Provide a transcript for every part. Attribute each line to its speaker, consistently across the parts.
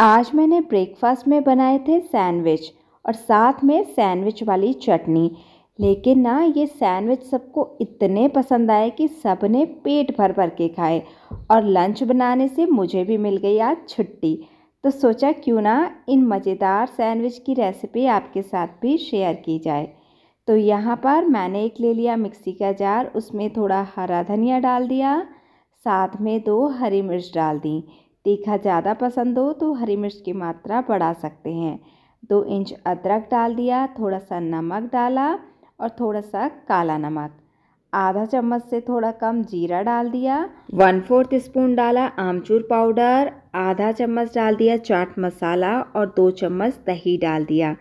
Speaker 1: आज मैंने ब्रेकफास्ट में बनाए थे सैंडविच और साथ में सैंडविच वाली चटनी लेकिन ना ये सैंडविच सबको इतने पसंद आए कि सब ने पेट भर भर के खाए और लंच बनाने से मुझे भी मिल गई आज छुट्टी तो सोचा क्यों ना इन मज़ेदार सैंडविच की रेसिपी आपके साथ भी शेयर की जाए तो यहाँ पर मैंने एक ले लिया मिक्सी का जार उसमें थोड़ा हरा धनिया डाल दिया साथ में दो हरी मिर्च डाल दी तीखा ज़्यादा पसंद हो तो हरी मिर्च की मात्रा बढ़ा सकते हैं दो इंच अदरक डाल दिया थोड़ा सा नमक डाला और थोड़ा सा काला नमक आधा चम्मच से थोड़ा कम जीरा डाल दिया वन फोर्थ स्पून डाला आमचूर पाउडर आधा चम्मच डाल दिया चाट मसाला और दो चम्मच दही डाल दिया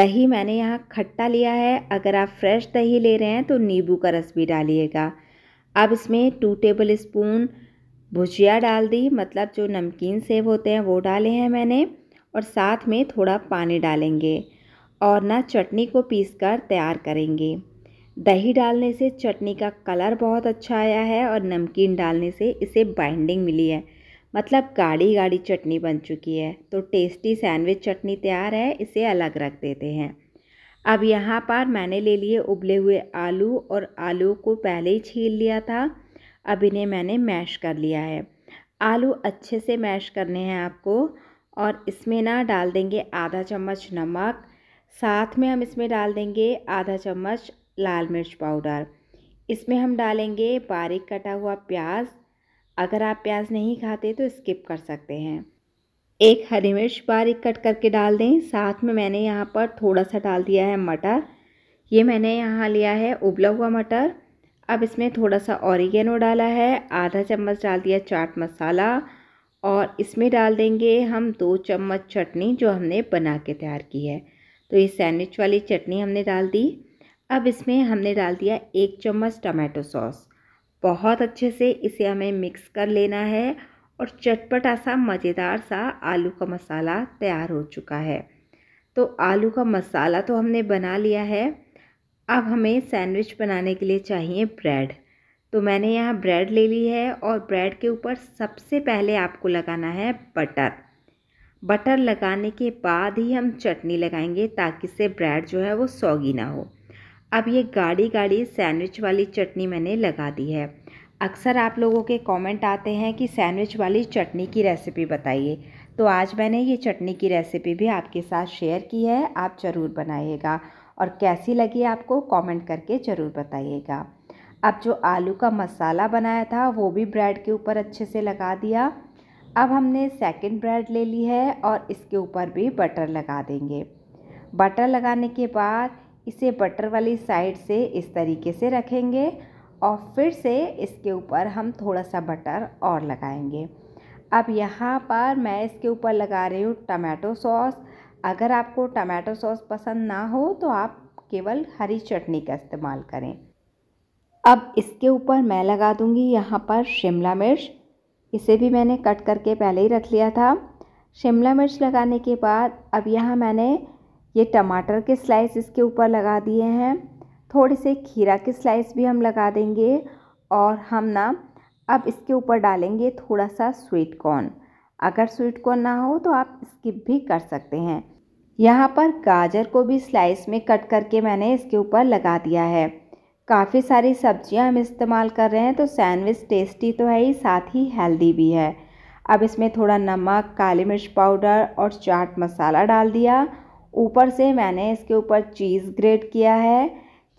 Speaker 1: दही मैंने यहाँ खट्टा लिया है अगर आप फ्रेश दही ले रहे हैं तो नींबू का रस भी डालिएगा अब इसमें टू टेबल स्पून भुजिया डाल दी मतलब जो नमकीन सेब होते हैं वो डाले हैं मैंने और साथ में थोड़ा पानी डालेंगे और ना चटनी को पीस कर तैयार करेंगे दही डालने से चटनी का कलर बहुत अच्छा आया है और नमकीन डालने से इसे बाइंडिंग मिली है मतलब गाढ़ी गाढ़ी चटनी बन चुकी है तो टेस्टी सैंडविच चटनी तैयार है इसे अलग रख देते हैं अब यहाँ पर मैंने ले लिए उबले हुए आलू और आलू को पहले ही छील लिया था अब इन्हें मैंने मैश कर लिया है आलू अच्छे से मैश करने हैं आपको और इसमें ना डाल देंगे आधा चम्मच नमक साथ में हम इसमें डाल देंगे आधा चम्मच लाल मिर्च पाउडर इसमें हम डालेंगे बारीक कटा हुआ प्याज अगर आप प्याज नहीं खाते तो स्किप कर सकते हैं एक हरी मिर्च बारीक कट करके डाल दें साथ में मैंने यहाँ पर थोड़ा सा डाल दिया है मटर ये मैंने यहाँ लिया है उबला हुआ मटर अब इसमें थोड़ा सा ऑरिगेनो डाला है आधा चम्मच डाल दिया चाट मसाला और इसमें डाल देंगे हम दो चम्मच चटनी जो हमने बना के तैयार की है तो ये सैंडविच वाली चटनी हमने डाल दी अब इसमें हमने डाल दिया एक चम्मच टमाटो सॉस बहुत अच्छे से इसे हमें मिक्स कर लेना है और चटपटा सा मज़ेदार सा आलू का मसाला तैयार हो चुका है तो आलू का मसाला तो हमने बना लिया है अब हमें सैंडविच बनाने के लिए चाहिए ब्रेड तो मैंने यहाँ ब्रेड ले ली है और ब्रेड के ऊपर सबसे पहले आपको लगाना है बटर बटर लगाने के बाद ही हम चटनी लगाएंगे ताकि से ब्रेड जो है वो सौगी ना हो अब ये गाढ़ी गाढ़ी सैंडविच वाली चटनी मैंने लगा दी है अक्सर आप लोगों के कमेंट आते हैं कि सैंडविच वाली चटनी की रेसिपी बताइए तो आज मैंने ये चटनी की रेसिपी भी आपके साथ शेयर की है आप ज़रूर बनाइएगा और कैसी लगी आपको कमेंट करके ज़रूर बताइएगा अब जो आलू का मसाला बनाया था वो भी ब्रेड के ऊपर अच्छे से लगा दिया अब हमने सेकंड ब्रेड ले ली है और इसके ऊपर भी बटर लगा देंगे बटर लगाने के बाद इसे बटर वाली साइड से इस तरीके से रखेंगे और फिर से इसके ऊपर हम थोड़ा सा बटर और लगाएंगे अब यहाँ पर मैं इसके ऊपर लगा रही हूँ टमाटो सॉस अगर आपको टमाटो सॉस पसंद ना हो तो आप केवल हरी चटनी का इस्तेमाल करें अब इसके ऊपर मैं लगा दूंगी यहाँ पर शिमला मिर्च इसे भी मैंने कट करके पहले ही रख लिया था शिमला मिर्च लगाने के बाद अब यहाँ मैंने ये टमाटर के स्लाइस इसके ऊपर लगा दिए हैं थोड़े से खीरा के स्लाइस भी हम लगा देंगे और हम ना अब इसके ऊपर डालेंगे थोड़ा सा स्वीट कॉर्न अगर स्वीट कॉर्न ना हो तो आप स्किप भी कर सकते हैं यहाँ पर गाजर को भी स्लाइस में कट करके मैंने इसके ऊपर लगा दिया है काफ़ी सारी सब्जियाँ हम इस्तेमाल कर रहे हैं तो सैंडविच टेस्टी तो है ही साथ ही हेल्दी भी है अब इसमें थोड़ा नमक काली मिर्च पाउडर और चाट मसाला डाल दिया ऊपर से मैंने इसके ऊपर चीज़ ग्रेट किया है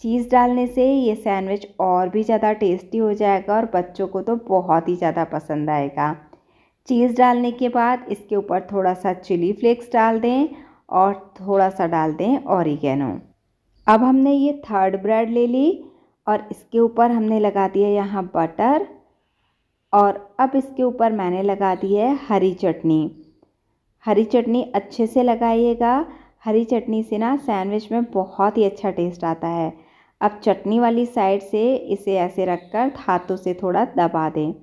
Speaker 1: चीज़ डालने से ये सैंडविच और भी ज़्यादा टेस्टी हो जाएगा और बच्चों को तो बहुत ही ज़्यादा पसंद आएगा चीज़ डालने के बाद इसके ऊपर थोड़ा सा चिली फ्लेक्स डाल दें और थोड़ा सा डाल दें औरिगेनो अब हमने ये थर्ड ब्रेड ले ली और इसके ऊपर हमने लगा दिया यहाँ बटर और अब इसके ऊपर मैंने लगा दी है हरी चटनी हरी चटनी अच्छे से लगाइएगा हरी चटनी से ना सैंडविच में बहुत ही अच्छा टेस्ट आता है अब चटनी वाली साइड से इसे ऐसे रखकर हाथों से थोड़ा दबा दें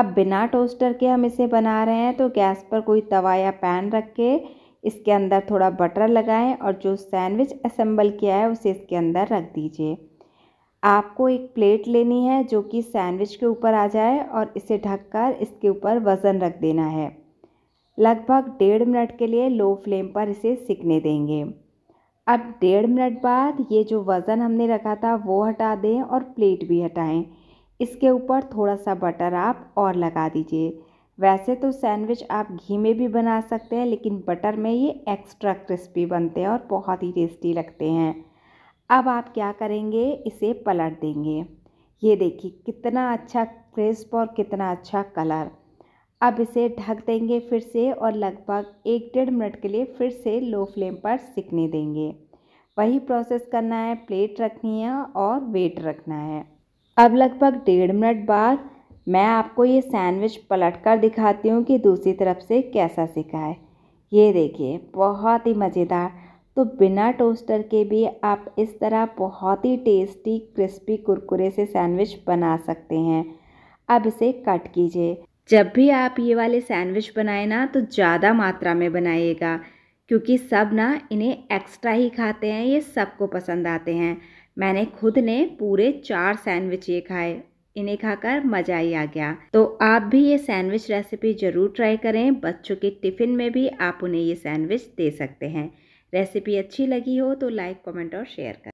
Speaker 1: अब बिना टोस्टर के हम इसे बना रहे हैं तो गैस पर कोई तवा या पैन रख के इसके अंदर थोड़ा बटर लगाएं और जो सैंडविच असेंबल किया है उसे इसके अंदर रख दीजिए आपको एक प्लेट लेनी है जो कि सैंडविच के ऊपर आ जाए और इसे ढककर इसके ऊपर वज़न रख देना है लगभग डेढ़ मिनट के लिए लो फ्लेम पर इसे सिकने देंगे अब डेढ़ मिनट बाद ये जो वज़न हमने रखा था वो हटा दें और प्लेट भी हटाएं इसके ऊपर थोड़ा सा बटर आप और लगा दीजिए वैसे तो सैंडविच आप घी में भी बना सकते हैं लेकिन बटर में ये एक्स्ट्रा क्रिस्पी बनते हैं और बहुत ही टेस्टी लगते हैं अब आप क्या करेंगे इसे पलट देंगे ये देखिए कितना अच्छा क्रिस्प और कितना अच्छा कलर अब इसे ढक देंगे फिर से और लगभग एक डेढ़ मिनट के लिए फिर से लो फ्लेम पर सिकने देंगे वही प्रोसेस करना है प्लेट रखनी है और वेट रखना है अब लगभग डेढ़ मिनट बाद मैं आपको ये सैंडविच पलट कर दिखाती हूँ कि दूसरी तरफ से कैसा सिखा है ये देखिए बहुत ही मज़ेदार तो बिना टोस्टर के भी आप इस तरह बहुत ही टेस्टी क्रिस्पी कुरकुरे से सैंडविच बना सकते हैं अब इसे कट कीजिए जब भी आप ये वाले सैंडविच बनाए ना तो ज़्यादा मात्रा में बनाइएगा क्योंकि सब ना इन्हें एक्स्ट्रा ही खाते हैं ये सबको पसंद आते हैं मैंने खुद ने पूरे चार सैंडविच ये खाए इन्हें खाकर मज़ा ही आ गया तो आप भी ये सैंडविच रेसिपी ज़रूर ट्राई करें बच्चों के टिफ़िन में भी आप उन्हें ये सैंडविच दे सकते हैं रेसिपी अच्छी लगी हो तो लाइक कमेंट और शेयर करें